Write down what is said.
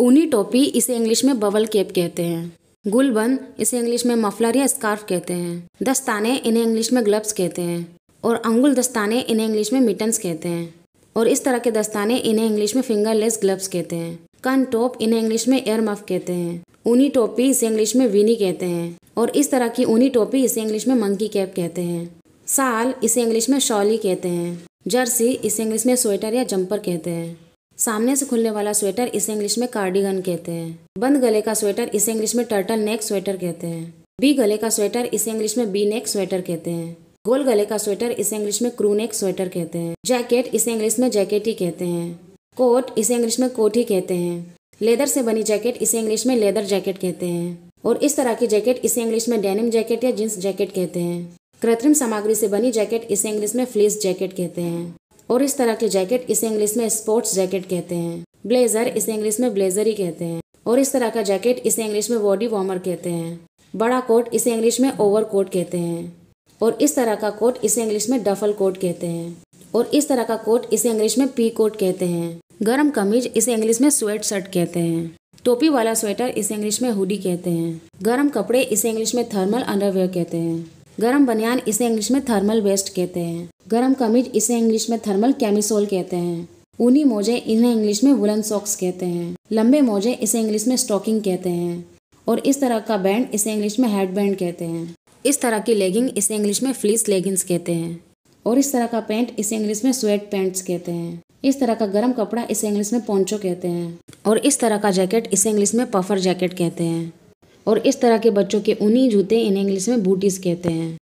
ऊनी टोपी इसे इंग्लिश में बबल केप कहते हैं गुलबंद इसे इंग्लिश में मफलर या स्कार्फ कहते हैं दस्ताने इन्हें इंग्लिश में ग्लव्स कहते हैं और अंगुल दस्ताने इन्हें इंग्लिश में मिटन्स कहते हैं और इस तरह के दस्ताने इन्हें इंग्लिश में फिंगरलेस ग्लव्स कहते हैं कन टॉप इन्हें इंग्लिश में एयर मफ कहते हैं ऊनी टोपी इसे इंग्लिश में विनी कहते हैं और इस तरह की ऊनी टोपी इसे इंग्लिश में मंकी कैप कहते हैं साल इसे इंग्लिश में शॉली कहते हैं जर्सी इसे इंग्लिश में स्वेटर या जंपर कहते हैं सामने से खुलने वाला स्वेटर इसे इंग्लिश में कार्डिगन कहते हैं बंद गले का स्वेटर इसे इंग्लिश में टर्टल नेक स्वेटर कहते हैं बी गले का स्वेटर इसे इंग्लिश में बी नेक स्वेटर कहते हैं गोल गले का स्वेटर इसे इंग्लिश में क्रू नेक स्वेटर कहते हैं जैकेट इसे इंग्लिश में जैकेट ही कहते हैं कोट इसे इंग्लिश में कोट ही कहते हैं लेदर से बनी जैकेट इसे इंग्लिश में लेदर जैकेट कहते हैं और इस तरह की जैकेट इसे इंग्लिश में डेनिम जैकेट या जींस जैकेट कहते हैं कृत्रिम सामग्री से बनी जैकेट इसे इंग्लिश में फ्लीस जैकेट कहते हैं और इस तरह के जैकेट इसे इंग्लिश में स्पोर्ट्स जैकेट कहते हैं ब्लेजर इसे इंग्लिश में ब्लेजर ही कहते हैं और इस तरह का जैकेट इसे इंग्लिश में बॉडी वार्मर कहते हैं बड़ा कोट इसे इंग्लिश में ओवर कोट कहते हैं और इस तरह का कोट इसे इंग्लिश में डफल कोट कहते हैं और इस तरह का कोट इसे इंग्लिश में पी कोट कहते हैं गर्म कमीज इसे इंग्लिश में स्वेट शर्ट कहते हैं टोपी वाला स्वेटर इसे इंग्लिश में हुडी कहते हैं गर्म कपड़े इसे इंग्लिश में थर्मल अंडरवेयर कहते हैं गर्म बनियान इसे इंग्लिश में थर्मल वेस्ट कहते हैं गर्म कमीज इसे इंग्लिश में थर्मल कैमिसोल कहते हैं ऊनी मोजे इन्हें इंग्लिश में वुलन सॉक्स कहते हैं लंबे मोजे इसे इंग्लिश में स्टॉकिंग कहते हैं और इस तरह का बैंड इसे इंग्लिश में हेड बैंड कहते हैं इस तरह की लेगिंग इसे इंग्लिश में फ्लीस लेगिंग्स कहते हैं और इस तरह का पैंट इसे इंग्लिश में स्वेट पैंट्स कहते हैं इस तरह का गर्म कपड़ा इसे इंग्लिश में पोंचो कहते हैं और इस तरह का जैकेट इसे इंग्लिश में पफर जैकेट कहते हैं और इस तरह के बच्चों के ऊनी जूते इन्हें इंग्लिश में बूटीज कहते हैं